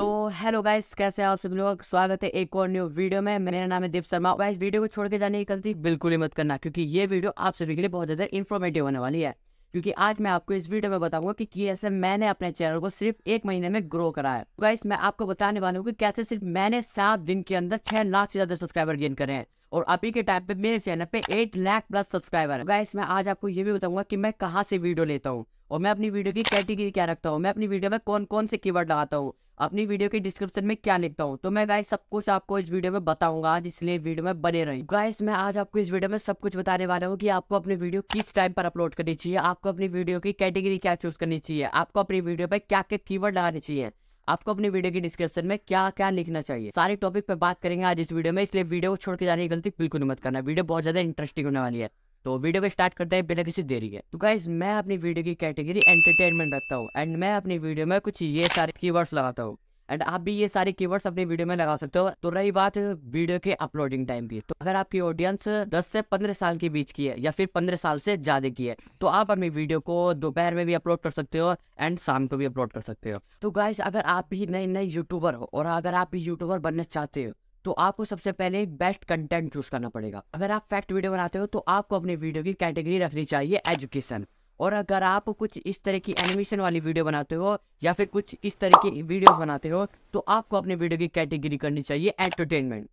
तो hello guys कैसे हैं आप सभी लोग स्वागत है एक और न्यू वीडियो में मेरा नाम है दीप शर्मा और इस वीडियो को छोड़ के जाने की गलती बिल्कुल ही मत करना क्योंकि ये वीडियो आप सभी के लिए बहुत ज़्यादा इन्फॉर्मेटिव होने वाली है क्योंकि आज मैं आपको इस वीडियो में बताऊंगा कि कैसे मैंने अपने चैनल को सिर्फ एक महीने में ग्रो करा है गाइस तो मैं आपको बताने वाला हूँ कि कैसे सिर्फ मैंने सात दिन के अंदर छह लाख से ज़्यादा सब्सक्राइबर गेन करे हैं और अभी के टाइम पे मेरे चैनल पे एट लाख प्लस सब्सक्राइबर है गाइस मैं आज आपको ये भी बताऊंगा की मैं कहाँ से वीडियो लेता हूँ और मैं अपनी वीडियो की कैटेगरी क्या रखता हूँ मैं अपनी वीडियो में कौन कौन से कीवर्ड लगाता हूँ अपनी वीडियो के डिस्क्रिप्शन में क्या लिखता हूँ तो मैं गाइस सब कुछ आपको इस वीडियो में बताऊंगा आज इसलिए वीडियो में बने रही गाइस मैं आज आपको इस वीडियो में सब कुछ बताने वाला हूँ कि आपको अपनी वीडियो किस टाइम पर अपलोड करनी चाहिए आपको अपनी वीडियो की कैटेगरी क्या चूज करनी चाहिए आपको अपनी वीडियो पर क्या क्या कीवर्ड लगानी चाहिए आपको अपनी वीडियो की डिस्क्रिप्शन में क्या क्या लिखना चाहिए सारे टॉपिक पर बात करेंगे आज इस वीडियो में इसलिए वीडियो को छोड़ के जाने की गलती बिल्कुल मत करना वीडियो बहुत ज्यादा इंटरेस्टिंग होने वाली है तो वीडियो को स्टार्ट करते हैं बिना किसी देरी के तो गाइज मैं अपनी वीडियो की कैटेगरी एंटरटेनमेंट रखता हूँ एंड मैं अपनी वीडियो में कुछ ये सारे कीवर्ड्स लगाता हूँ एंड आप भी ये सारे कीवर्ड्स अपनी वीडियो में लगा सकते हो तो रही बात वीडियो के अपलोडिंग टाइम की तो अगर आपकी ऑडियंस 10 से 15 साल के बीच की है या फिर 15 साल से ज़्यादा की है तो आप अपनी वीडियो को दोपहर में भी अपलोड कर सकते हो एंड शाम को भी अपलोड कर सकते हो तो गाइज अगर आप भी नए नए यूट्यूबर हो और अगर आप भी यूट्यूबर बनना चाहते हो तो आपको सबसे पहले बेस्ट कंटेंट चूज करना पड़ेगा अगर आप फैक्ट वीडियो बनाते हो तो आपको अपने वीडियो की कैटेगरी रखनी चाहिए एजुकेशन और अगर आप कुछ इस तरह की एनिमेशन वाली वीडियो बनाते हो या फिर कुछ इस तरह की वीडियोस बनाते हो तो आपको अपने वीडियो की कैटेगरी करनी चाहिए एंटरटेनमेंट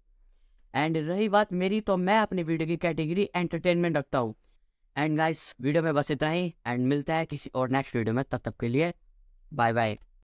एंड रही बात मेरी तो मैं अपने वीडियो की कैटेगरी एंटरटेनमेंट रखता हूँ एंड गाइस वीडियो में बस इतना ही एंड मिलता है किसी और नेक्स्ट वीडियो में तब तक के लिए बाय बाय